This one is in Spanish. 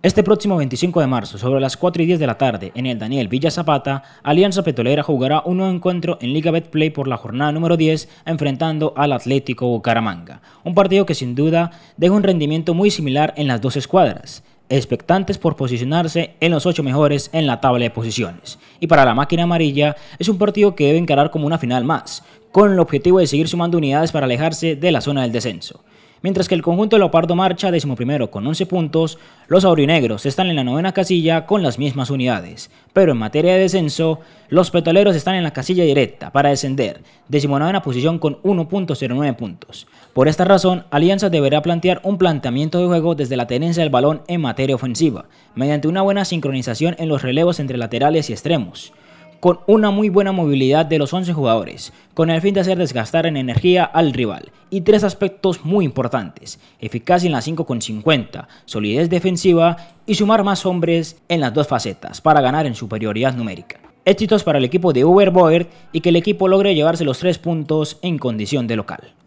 Este próximo 25 de marzo, sobre las 4 y 10 de la tarde, en el Daniel Villa Zapata, Alianza Petrolera jugará un nuevo encuentro en Liga Betplay por la jornada número 10, enfrentando al Atlético Bucaramanga. Un partido que sin duda deja un rendimiento muy similar en las dos escuadras expectantes por posicionarse en los ocho mejores en la tabla de posiciones. Y para la máquina amarilla es un partido que debe encarar como una final más, con el objetivo de seguir sumando unidades para alejarse de la zona del descenso mientras que el conjunto Leopardo marcha decimoprimero con 11 puntos, los aurinegros están en la novena casilla con las mismas unidades, pero en materia de descenso, los petroleros están en la casilla directa para descender, decimonovena posición con 1.09 puntos. Por esta razón, Alianza deberá plantear un planteamiento de juego desde la tenencia del balón en materia ofensiva, mediante una buena sincronización en los relevos entre laterales y extremos, con una muy buena movilidad de los 11 jugadores, con el fin de hacer desgastar en energía al rival, y tres aspectos muy importantes, eficacia en la 5.50, solidez defensiva y sumar más hombres en las dos facetas para ganar en superioridad numérica. Éxitos para el equipo de Uber y que el equipo logre llevarse los tres puntos en condición de local.